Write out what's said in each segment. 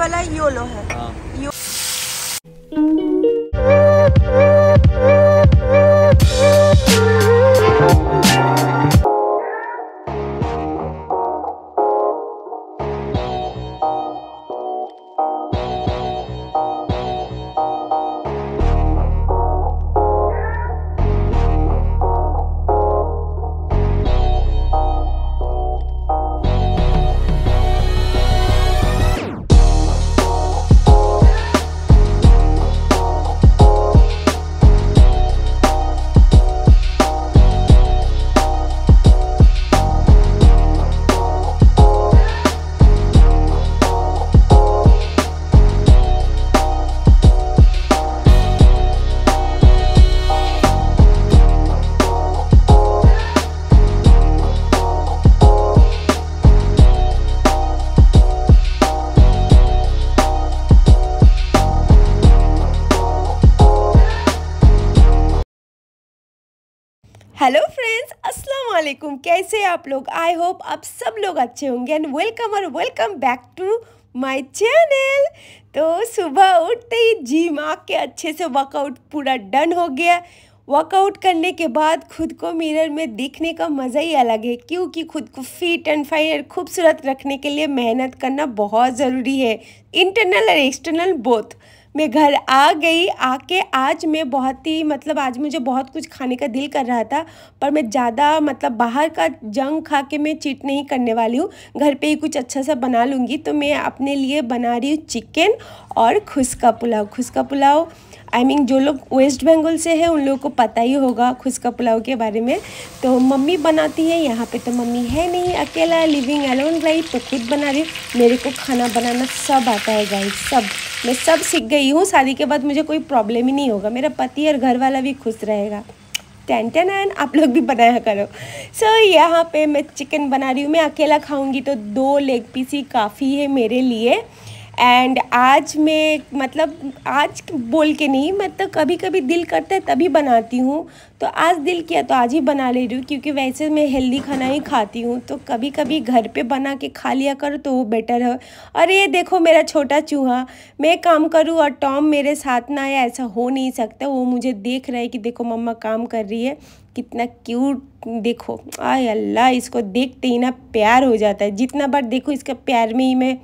वाला योलो है हाँ। हेलो फ्रेंड्स अस्सलाम वालेकुम कैसे आप लोग आई होप आप सब लोग अच्छे होंगे एंड वेलकम और welcome back to my channel तो सुबह उठते ही जिम आके अच्छे से वर्कआउट पूरा डन हो गया वर्कआउट करने के बाद खुद को मिरर में देखने का मज़ा ही अलग है क्योंकि खुद को फिट एंड फाइन खूबसूरत रखने के लिए मेहनत करना बहुत ज़रूरी है इंटरनल और एक्सटर्नल बोथ मैं घर आ गई आके आज मैं बहुत ही मतलब आज मुझे बहुत कुछ खाने का दिल कर रहा था पर मैं ज़्यादा मतलब बाहर का जंग खा के मैं चीट नहीं करने वाली हूँ घर पे ही कुछ अच्छा सा बना लूँगी तो मैं अपने लिए बना रही हूँ चिकन और khushka pulao khushka pulao I I mean mean, जो लोग वेस्ट बंगाल से हैं उन लोगों को पता ही होगा खुशका पुलाव के बारे में तो मम्मी बनाती है यहाँ पे तो मम्मी है नहीं अकेला लिविंग अलोन लाइफ तो खुद बना रही मेरे को खाना बनाना सब आता है गाइस सब मैं सब सीख गई हूँ शादी के बाद मुझे कोई प्रॉब्लम ही नहीं होगा मेरा पति और घर वाला भी खुश रहेगा टेन टेन एन आप लोग भी बनाया करो सो so, यहाँ पे मैं चिकन बना रही हूँ मैं अकेला खाऊंगी तो दो लेग पीस ही काफ़ी है मेरे लिए एंड आज मैं मतलब आज बोल के नहीं मतलब तो कभी कभी दिल करता है तभी बनाती हूँ तो आज दिल किया तो आज ही बना ले रही हूँ क्योंकि वैसे मैं हेल्दी खाना ही खाती हूँ तो कभी कभी घर पे बना के खा लिया करो तो वो बेटर है और ये देखो मेरा छोटा चूहा मैं काम करूँ और टॉम मेरे साथ ना आए ऐसा हो नहीं सकता वो मुझे देख रहा है कि देखो मम्मा काम कर रही है कितना क्यूट देखो आय अल्लाह इसको देखते ही ना प्यार हो जाता है जितना बार देखो इसका प्यार में ही मैं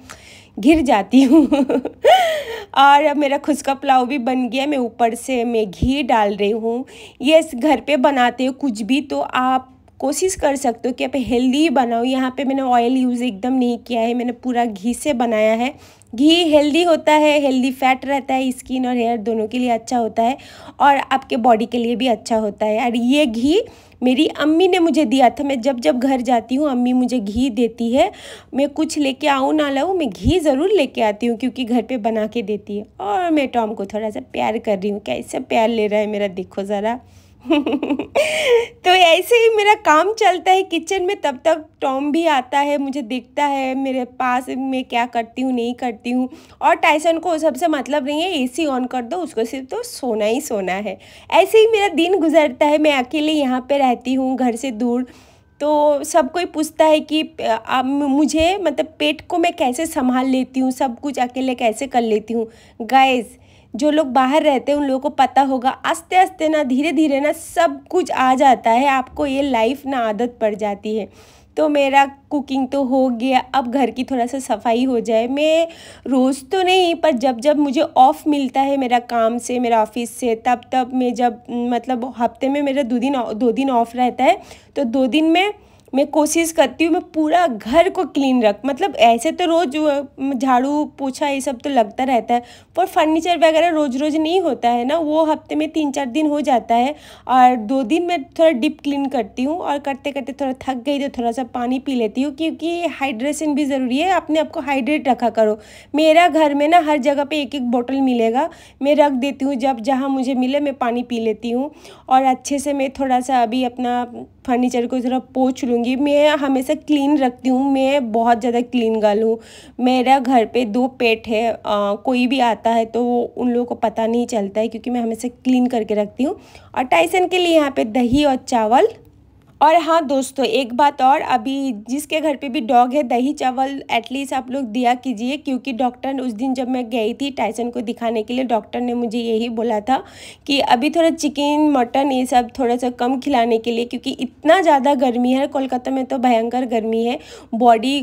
घिर जाती हूँ और अब मेरा का पुलाव भी बन गया मैं ऊपर से मैं घी डाल रही हूँ ये घर पे बनाते हो कुछ भी तो आप कोशिश कर सकते हो कि आप हेल्दी बनाओ यहाँ पे मैंने ऑयल यूज़ एकदम नहीं किया है मैंने पूरा घी से बनाया है घी हेल्दी होता है हेल्दी फैट रहता है स्किन और हेयर दोनों के लिए अच्छा होता है और आपके बॉडी के लिए भी अच्छा होता है और ये घी मेरी अम्मी ने मुझे दिया था मैं जब जब घर जाती हूँ अम्मी मुझे घी देती है मैं कुछ लेके आऊँ ना लाऊँ मैं घी ज़रूर लेके आती हूँ क्योंकि घर पे बना के देती है और मैं टॉम को थोड़ा सा प्यार कर रही हूँ कैसे प्यार ले रहा है मेरा देखो ज़रा तो ऐसे ही मेरा काम चलता है किचन में तब तक टॉम भी आता है मुझे दिखता है मेरे पास मैं क्या करती हूँ नहीं करती हूँ और टाइसन को सबसे मतलब नहीं है एसी ऑन कर दो उसको सिर्फ तो सोना ही सोना है ऐसे ही मेरा दिन गुजरता है मैं अकेले यहाँ पे रहती हूँ घर से दूर तो सब कोई पूछता है कि आप मुझे मतलब पेट को मैं कैसे संभाल लेती हूँ सब कुछ अकेले कैसे कर लेती हूँ गैस जो लोग बाहर रहते हैं उन लोगों को पता होगा आस्ते आस्ते ना धीरे धीरे ना सब कुछ आ जाता है आपको ये लाइफ ना आदत पड़ जाती है तो मेरा कुकिंग तो हो गया अब घर की थोड़ा सा सफाई हो जाए मैं रोज़ तो नहीं पर जब जब मुझे ऑफ़ मिलता है मेरा काम से मेरा ऑफिस से तब तब मैं जब मतलब हफ्ते में मेरा दो दिन दो दिन ऑफ़ रहता है तो दो दिन में मैं कोशिश करती हूँ मैं पूरा घर को क्लीन रख मतलब ऐसे तो रोज़ झाड़ू पोछा ये सब तो लगता रहता है पर फर्नीचर वगैरह रोज़ रोज़ नहीं होता है ना वो हफ्ते में तीन चार दिन हो जाता है और दो दिन मैं थोड़ा डिप क्लीन करती हूँ और करते करते थोड़ा थक गई तो थोड़ा सा पानी पी लेती हूँ क्योंकि हाइड्रेशन भी ज़रूरी है अपने आप को हाइड्रेट रखा करो मेरा घर में ना हर जगह पर एक एक बॉटल मिलेगा मैं रख देती हूँ जब जहाँ मुझे मिले मैं पानी पी लेती हूँ और अच्छे से मैं थोड़ा सा अभी अपना फर्नीचर को ज़रा पोछ लूँगी करूँगी मैं हमेशा क्लीन रखती हूँ मैं बहुत ज़्यादा क्लीन गर्ल हूँ मेरा घर पे दो पेट है आ, कोई भी आता है तो वो उन लोगों को पता नहीं चलता है क्योंकि मैं हमेशा क्लीन करके रखती हूँ और टाइसन के लिए यहाँ पे दही और चावल और हाँ दोस्तों एक बात और अभी जिसके घर पे भी डॉग है दही चावल एटलीस्ट आप लोग दिया कीजिए क्योंकि डॉक्टर उस दिन जब मैं गई थी टाइसन को दिखाने के लिए डॉक्टर ने मुझे यही बोला था कि अभी थोड़ा चिकन मटन ये सब थोड़ा सा कम खिलाने के लिए क्योंकि इतना ज़्यादा गर्मी है कोलकाता में तो भयंकर गर्मी है बॉडी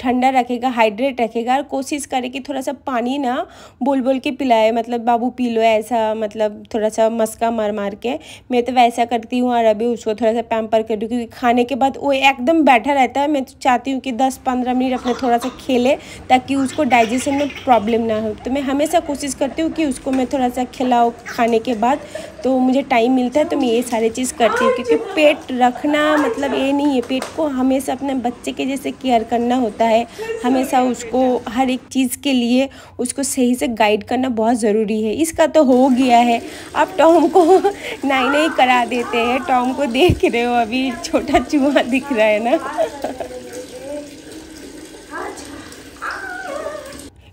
ठंडा रखेगा हाइड्रेट रखेगा और कोशिश करे कि थोड़ा सा पानी ना बोल बोल के पिलाए मतलब बाबू पी लो ऐसा मतलब थोड़ा सा मस्का मार मार के मैं तो वैसा करती हूँ और अभी उसको थोड़ा सा पैम्पर कर रही हूँ क्योंकि खाने के बाद वो एकदम बैठा रहता है मैं तो चाहती हूँ कि दस पंद्रह मिनट अपने थोड़ा सा खेले ताकि उसको डाइजेशन में प्रॉब्लम ना हो तो मैं हमेशा कोशिश करती हूँ कि उसको मैं थोड़ा सा खिलाओ खाने के बाद तो मुझे टाइम मिलता है तो मैं ये सारी चीज़ करती हूँ क्योंकि पेट रखना मतलब ये नहीं है पेट को हमेशा अपने बच्चे के जैसे केयर करना होता है हमेशा उसको हर एक चीज़ के लिए उसको सही से गाइड करना बहुत ज़रूरी है इसका तो हो गया है आप टॉम को नाई नहीं करा देते हैं टॉम को देख रहे हो अभी छोटा चूहा दिख रहा है ना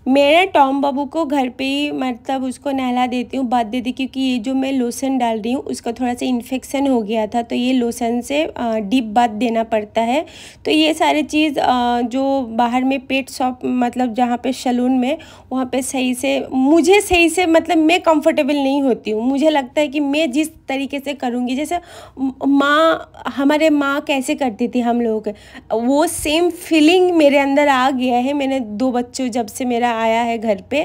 मैं टॉम बाबू को घर पे ही मतलब उसको नहला देती हूँ बात देती क्योंकि ये जो मैं लोसन डाल रही हूँ उसका थोड़ा सा इन्फेक्शन हो गया था तो ये लोसन से डीप बात देना पड़ता है तो ये सारी चीज़ जो बाहर में पेट शॉप मतलब जहाँ पे सलून में वहाँ पे सही से मुझे सही से मतलब मैं कंफर्टेबल नहीं होती हूँ मुझे लगता है कि मैं जिस तरीके से करूँगी जैसे माँ हमारे माँ कैसे करती थी हम लोग वो सेम फीलिंग मेरे अंदर आ गया है मैंने दो बच्चों जब से मेरा आया है घर पे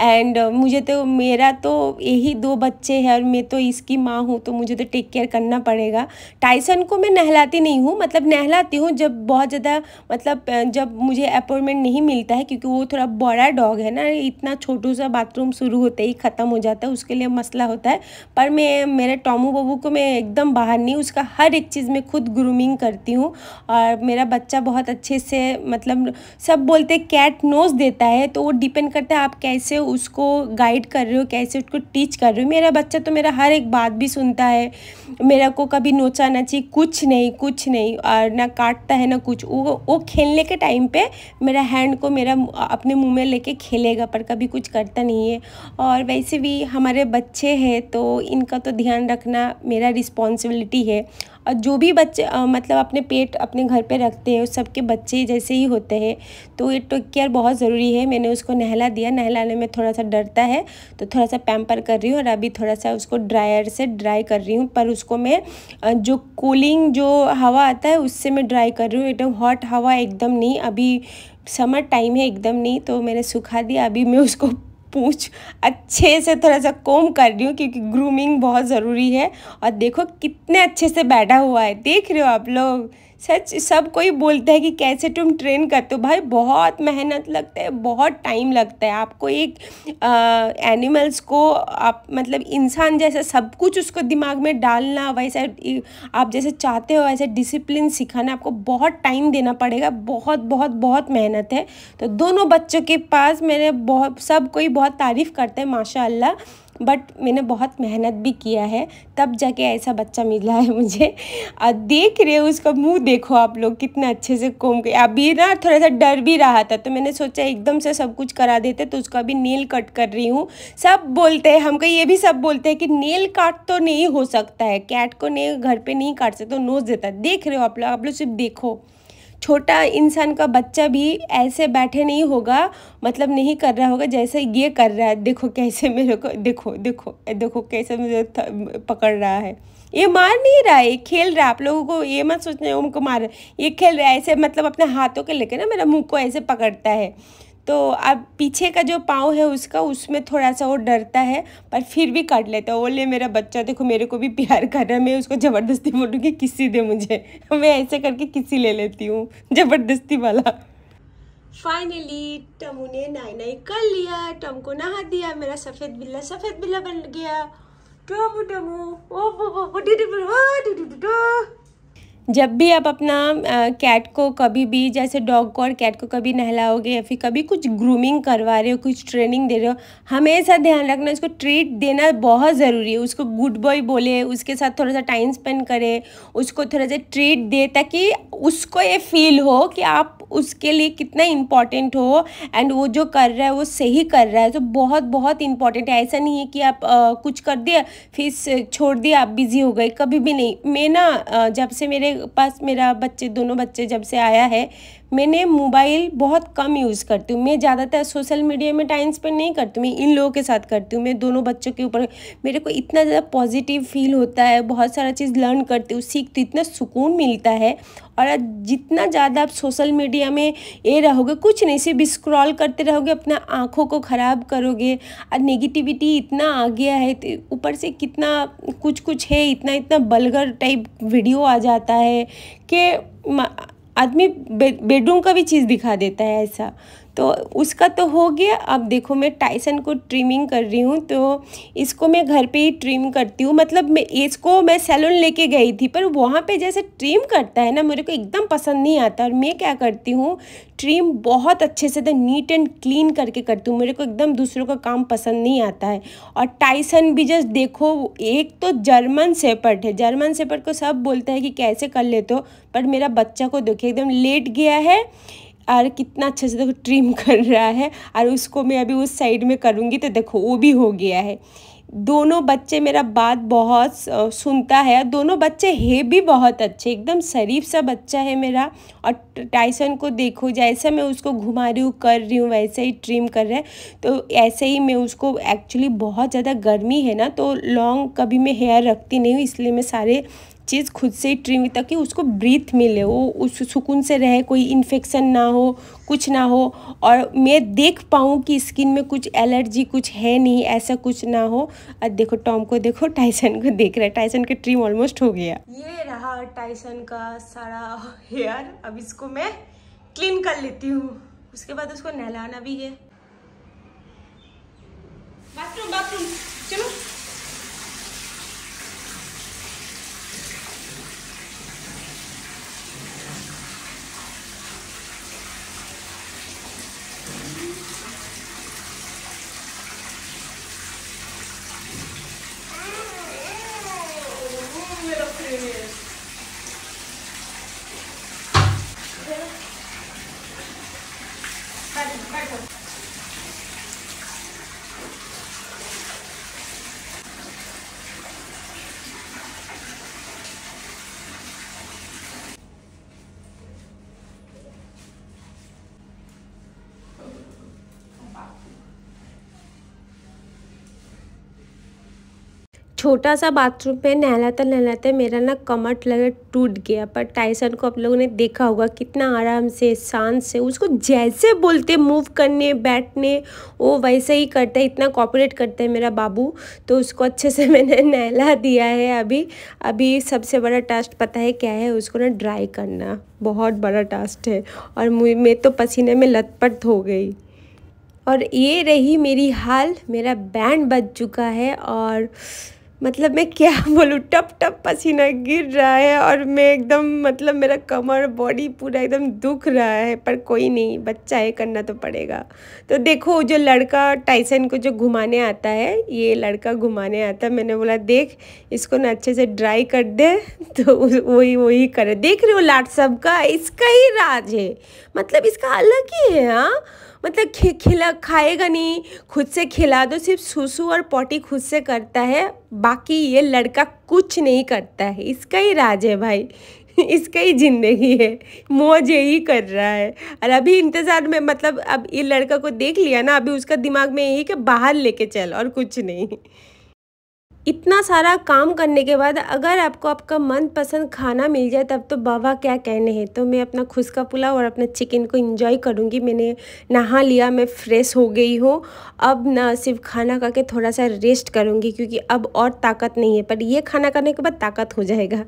एंड uh, मुझे तो मेरा तो यही दो बच्चे हैं और मैं तो इसकी माँ हूँ तो मुझे तो टेक केयर करना पड़ेगा टाइसन को मैं नहलाती नहीं हूँ मतलब नहलाती हूँ जब बहुत ज़्यादा मतलब uh, जब मुझे अपॉइंटमेंट नहीं मिलता है क्योंकि वो थोड़ा बड़ा डॉग है ना इतना छोटू सा बाथरूम शुरू होते ही ख़त्म हो जाता है उसके लिए मसला होता है पर मैं मेरे टॉमू बबू को मैं एकदम बाहर नहीं उसका हर एक चीज़ में खुद ग्रूमिंग करती हूँ और मेरा बच्चा बहुत अच्छे से मतलब सब बोलते कैट नोज देता है तो वो डिपेंड करता है आप कैसे उसको गाइड कर रहे हो कैसे उसको टीच कर रहे हो मेरा बच्चा तो मेरा हर एक बात भी सुनता है मेरा को कभी नोचा ना चाहिए कुछ नहीं कुछ नहीं और ना काटता है ना कुछ वो वो खेलने के टाइम पे मेरा हैंड को मेरा अपने मुंह में लेके खेलेगा पर कभी कुछ करता नहीं है और वैसे भी हमारे बच्चे हैं तो इनका तो ध्यान रखना मेरा रिस्पॉन्सिबिलिटी है जो भी बच्चे मतलब अपने पेट अपने घर पे रखते हैं उस सबके बच्चे जैसे ही होते हैं तो ये टेक केयर बहुत ज़रूरी है मैंने उसको नहला दिया नहलाने में थोड़ा सा डरता है तो थोड़ा सा पैम्पर कर रही हूँ और अभी थोड़ा सा उसको ड्रायर से ड्राई कर रही हूँ पर उसको मैं जो कूलिंग जो हवा आता है उससे मैं ड्राई कर रही हूँ एकदम हॉट हवा एकदम नहीं अभी समर टाइम है एकदम नहीं तो मैंने सुखा दिया अभी मैं उसको पूछ अच्छे से थोड़ा सा कोम कर रही हूँ क्योंकि ग्रूमिंग बहुत ज़रूरी है और देखो कितने अच्छे से बैठा हुआ है देख रहे हो आप लोग सच सब कोई बोलता है कि कैसे तुम ट्रेन करते हो भाई बहुत मेहनत लगता है बहुत टाइम लगता है आपको एक एनिमल्स को आप मतलब इंसान जैसा सब कुछ उसको दिमाग में डालना वैसा आप जैसे चाहते हो वैसे डिसिप्लिन सिखाना आपको बहुत टाइम देना पड़ेगा बहुत बहुत बहुत मेहनत है तो दोनों बच्चों के पास मेरे बहुत सब कोई बहुत तारीफ़ करते हैं माशाल्लाह बट मैंने बहुत मेहनत भी किया है तब जाके ऐसा बच्चा मिला है मुझे और देख रहे हो उसका मुंह देखो आप लोग कितने अच्छे से कोम के अभी ना थोड़ा सा डर भी रहा था तो मैंने सोचा एकदम से सब कुछ करा देते तो उसका भी नेल कट कर रही हूँ सब बोलते हैं हमको ये भी सब बोलते हैं कि नेल काट तो नहीं हो सकता है कैट को नेल घर पर नहीं काट सकते तो नोच देता देख रहे हो आप लोग आप लोग सिर्फ देखो छोटा इंसान का बच्चा भी ऐसे बैठे नहीं होगा मतलब नहीं कर रहा होगा जैसे ये कर रहा है देखो कैसे मेरे को देखो देखो देखो कैसे मुझे पकड़ रहा है ये मार नहीं रहा है खेल रहा है आप लोगों को ये मत सोचना उनको मार ये खेल रहा है ऐसे मतलब अपने हाथों के लेके ना मेरा मुँह को ऐसे पकड़ता है तो अब पीछे का जो पाँव है उसका उसमें थोड़ा सा वो डरता है पर फिर भी काट लेता है बोले मेरा बच्चा देखो मेरे को भी प्यार कर रहा है मैं उसको ज़बरदस्ती बोलूँगी किसी दे मुझे मैं ऐसे करके किसी ले लेती हूँ ज़बरदस्ती वाला फाइनली टमू ने नाई नाई कर लिया टम को नहा दिया मेरा सफ़ेद बिल्ला सफ़ेद बिल्ला बन गया टमू टमू ओ जब भी आप अपना कैट को कभी भी जैसे डॉग को और कैट को कभी नहलाओगे या फिर कभी कुछ ग्रूमिंग करवा रहे हो कुछ ट्रेनिंग दे रहे हो हमेशा ध्यान रखना उसको ट्रीट देना बहुत ज़रूरी है उसको गुड बॉय बोले उसके साथ थोड़ा सा टाइम स्पेंड करें उसको थोड़ा सा ट्रीट दे ताकि उसको ये फील हो कि आप उसके लिए कितना इम्पॉर्टेंट हो एंड वो जो कर रहा है वो सही कर रहा है तो बहुत बहुत इम्पॉर्टेंट है ऐसा नहीं है कि आप आ, कुछ कर दिया फिर छोड़ दिया आप बिज़ी हो गए कभी भी नहीं मैं ना जब से मेरे पास मेरा बच्चे दोनों बच्चे जब से आया है मैंने मोबाइल बहुत कम यूज़ करती हूँ मैं ज़्यादातर सोशल मीडिया में टाइम स्पेंड नहीं करती हूँ मैं इन लोगों के साथ करती हूँ मैं दोनों बच्चों के ऊपर मेरे को इतना ज़्यादा पॉजिटिव फील होता है बहुत सारा चीज़ लर्न करती हूँ सीखती तो हूँ इतना सुकून मिलता है और जितना ज़्यादा आप सोशल मीडिया में ये रहोगे कुछ नहीं सिर्फ स्क्रॉल करते रहोगे अपना आँखों को ख़राब करोगे और नेगेटिविटी इतना आ गया है तो ऊपर से कितना कुछ कुछ है इतना इतना बलगर टाइप वीडियो आ जाता है कि आदमी बेडरूम का भी चीज़ दिखा देता है ऐसा तो उसका तो हो गया अब देखो मैं टाइसन को ट्रिमिंग कर रही हूँ तो इसको मैं घर पे ही ट्रिम करती हूँ मतलब मैं इसको मैं सैलून लेके गई थी पर वहाँ पे जैसे ट्रिम करता है ना मेरे को एकदम पसंद नहीं आता और मैं क्या करती हूँ ट्रिम बहुत अच्छे से तो नीट एंड क्लीन करके करती हूँ मेरे को एकदम दूसरों का काम पसंद नहीं आता है और टाइसन भी जस्ट देखो एक तो जर्मन सेपर्ट है जर्मन सेपर्ट को सब बोलता है कि कैसे कर लेते हो पर मेरा बच्चा को देखिए एकदम लेट गया है और कितना अच्छे से देखो ट्रिम कर रहा है और उसको मैं अभी उस साइड में करूँगी तो देखो वो भी हो गया है दोनों बच्चे मेरा बात बहुत सुनता है दोनों बच्चे है भी बहुत अच्छे एकदम शरीफ सा बच्चा है मेरा और टाइसन को देखो जैसे मैं उसको घुमा रही हूँ कर रही हूँ वैसे ही ट्रिम कर रहा है तो ऐसे ही मैं उसको एक्चुअली बहुत ज़्यादा गर्मी है ना तो लॉन्ग कभी मैं हेयर रखती नहीं हूँ इसलिए मैं सारे चीज़ खुद से ही ट्रिम ताकि उसको ब्रीथ मिले वो उस सुकून से रहे कोई इन्फेक्शन ना हो कुछ ना हो और मैं देख पाऊँ कि स्किन में कुछ एलर्जी कुछ है नहीं ऐसा कुछ ना हो और देखो टॉम को देखो टाइसन को देख रहा है टाइसन का ट्रिम ऑलमोस्ट हो गया ये रहा टाइसन का सारा हेयर अब इसको मैं क्लीन कर लेती हूँ उसके बाद उसको नहलाना भी है बाथरूम बाथरूम छोटा सा बाथरूम पे नहलाते नहलाते मेरा ना कमर लगे टूट गया पर टाइसन को आप लोगों ने देखा होगा कितना आराम से शांत से उसको जैसे बोलते मूव करने बैठने वो वैसे ही करता है इतना कॉपरेट करता है मेरा बाबू तो उसको अच्छे से मैंने नहला दिया है अभी अभी सबसे बड़ा टास्क पता है क्या है उसको ना ड्राई करना बहुत बड़ा टास्क है और मैं तो पसीने में लतपट हो गई और ये रही मेरी हाल मेरा बैंड बज चुका है और मतलब मैं क्या बोलूँ टप टप पसीना गिर रहा है और मैं एकदम मतलब मेरा कमर बॉडी पूरा एकदम दुख रहा है पर कोई नहीं बच्चा है करना तो पड़ेगा तो देखो जो लड़का टाइसन को जो घुमाने आता है ये लड़का घुमाने आता है मैंने बोला देख इसको ना अच्छे से ड्राई कर दे तो वही वही करे देख रहे हो लाट सब का इसका ही राज है मतलब इसका अलग ही है हाँ मतलब खे खिला खाएगा नहीं खुद से खिला दो सिर्फ सुसु और पॉटी खुद से करता है बाकी ये लड़का कुछ नहीं करता है इसका ही राज है भाई इसका ही ज़िंदगी है मौज यही कर रहा है और अभी इंतज़ार में मतलब अब ये लड़का को देख लिया ना अभी उसका दिमाग में यही कि बाहर लेके चल और कुछ नहीं इतना सारा काम करने के बाद अगर आपको आपका मनपसंद खाना मिल जाए तब तो बाबा क्या कहने हैं तो मैं अपना खुश का पुलाव और अपना चिकन को इंजॉय करूँगी मैंने नहा लिया मैं फ्रेश हो गई हूँ अब ना सिर्फ खाना खा के थोड़ा सा रेस्ट करूँगी क्योंकि अब और ताकत नहीं है पर ये खाना करने के बाद ताकत हो जाएगा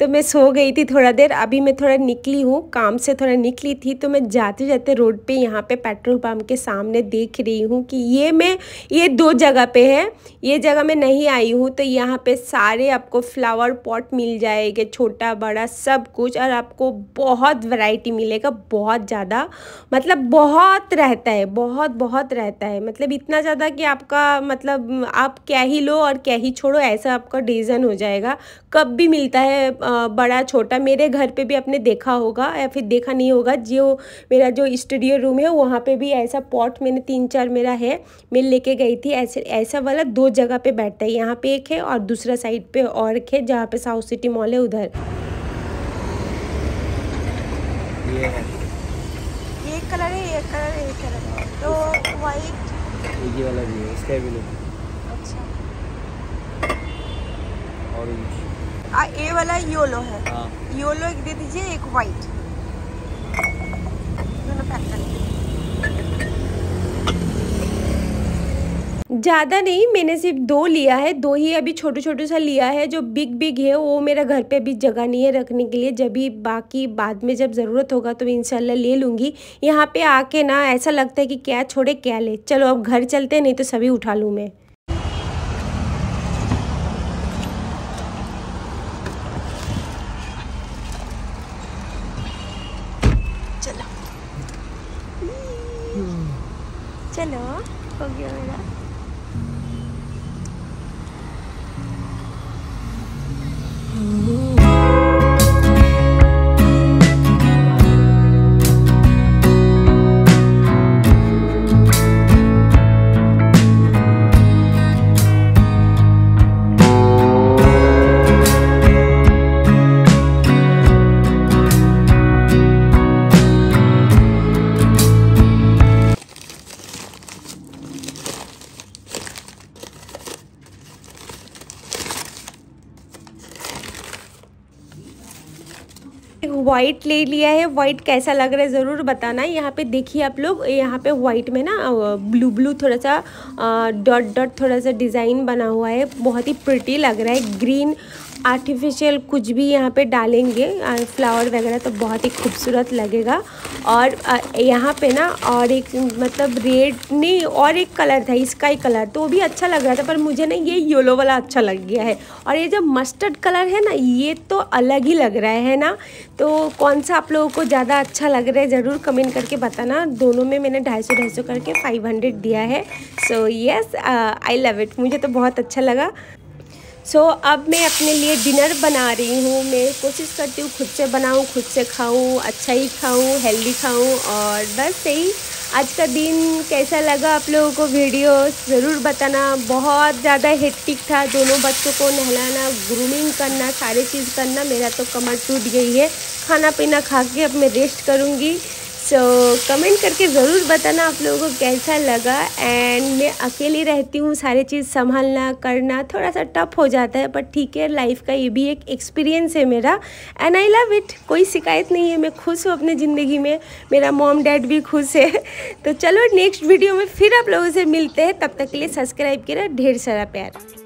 तो मैं सो गई थी थोड़ा देर अभी मैं थोड़ा निकली हूँ काम से थोड़ा निकली थी तो मैं जाते जाते रोड पे यहाँ पे पेट्रोल पम्प के सामने देख रही हूँ कि ये मैं ये दो जगह पे है ये जगह मैं नहीं आई हूँ तो यहाँ पे सारे आपको फ्लावर पॉट मिल जाएंगे छोटा बड़ा सब कुछ और आपको बहुत वैरायटी मिलेगा बहुत ज़्यादा मतलब बहुत रहता है बहुत बहुत रहता है मतलब इतना ज़्यादा कि आपका मतलब आप क्या ही लो और क्या ही छोड़ो ऐसा आपका डिजन हो जाएगा कप भी मिलता है बड़ा छोटा मेरे घर पे भी आपने देखा होगा या फिर देखा नहीं होगा जो मेरा जो स्टूडियो रूम है वहाँ पे भी ऐसा पॉट मैंने तीन चार मेरा है मैं लेके गई थी ऐसे ऐसा वाला दो जगह पे बैठता है यहाँ पे एक है और दूसरा साइड पे और एक है जहाँ पे साउथ सिटी मॉल है उधर ये कलर है तो ये भी है अच्छा ऑरेंज आ, ए वाला योलो है हाँ। योलो एक दे दीजिए एक वाइट ज़्यादा नहीं मैंने सिर्फ दो लिया है दो ही अभी छोटे छोटे सा लिया है जो बिग बिग है वो मेरा घर पे अभी जगह नहीं है रखने के लिए जब भी बाकी बाद में जब ज़रूरत होगा तो इनशाला ले लूँगी यहाँ पे आके ना ऐसा लगता है कि क्या छोड़े क्या ले चलो अब घर चलते नहीं तो सभी उठा लूँ मैं चलो हो गया मेरा व्हाइट ले लिया है व्हाइट कैसा लग रहा है ज़रूर बताना यहाँ पे देखिए आप लोग यहाँ पे व्हाइट में ना ब्लू ब्लू थोड़ा सा डॉट डॉट थोड़ा सा डिज़ाइन बना हुआ है बहुत ही प्रिटी लग रहा है ग्रीन आर्टिफिशियल कुछ भी यहाँ पे डालेंगे फ्लावर वगैरह तो बहुत ही खूबसूरत लगेगा और यहाँ पे ना और एक मतलब रेड नहीं और एक कलर था इसका ही कलर तो वो भी अच्छा लग रहा था पर मुझे ना ये येलो वाला अच्छा लग गया है और ये जो मस्टर्ड कलर है ना ये तो अलग ही लग रहा है ना तो कौन सा आप लोगों को ज़्यादा अच्छा लग रहा है ज़रूर कमेंट करके बताना दोनों में मैंने ढाई सौ ढाई सौ करके फाइव हंड्रेड दिया है so yes I love it मुझे तो बहुत अच्छा लगा सो so, अब मैं अपने लिए डिनर बना रही हूँ मैं कोशिश करती हूँ खुद से बनाऊँ खुद से खाऊँ अच्छा ही खाऊँ हेल्दी खाऊँ और बस यही आज का दिन कैसा लगा आप लोगों को वीडियो ज़रूर बताना बहुत ज़्यादा हेक्टिक था दोनों बच्चों को नहलाना ग्रूमिंग करना सारी चीज़ करना मेरा तो कमर टूट गई है खाना पीना खा के अब मैं रेस्ट करूँगी सो so, कमेंट करके ज़रूर बताना आप लोगों को कैसा लगा एंड मैं अकेली रहती हूँ सारी चीज़ संभालना करना थोड़ा सा टफ हो जाता है पर ठीक है लाइफ का ये भी एक एक्सपीरियंस है मेरा एंड आई लव इट कोई शिकायत नहीं है मैं खुश हूँ अपने ज़िंदगी में मेरा मॉम डैड भी खुश है तो चलो नेक्स्ट वीडियो में फिर आप लोगों से मिलते हैं तब तक के लिए सब्सक्राइब करा ढेर सारा प्यार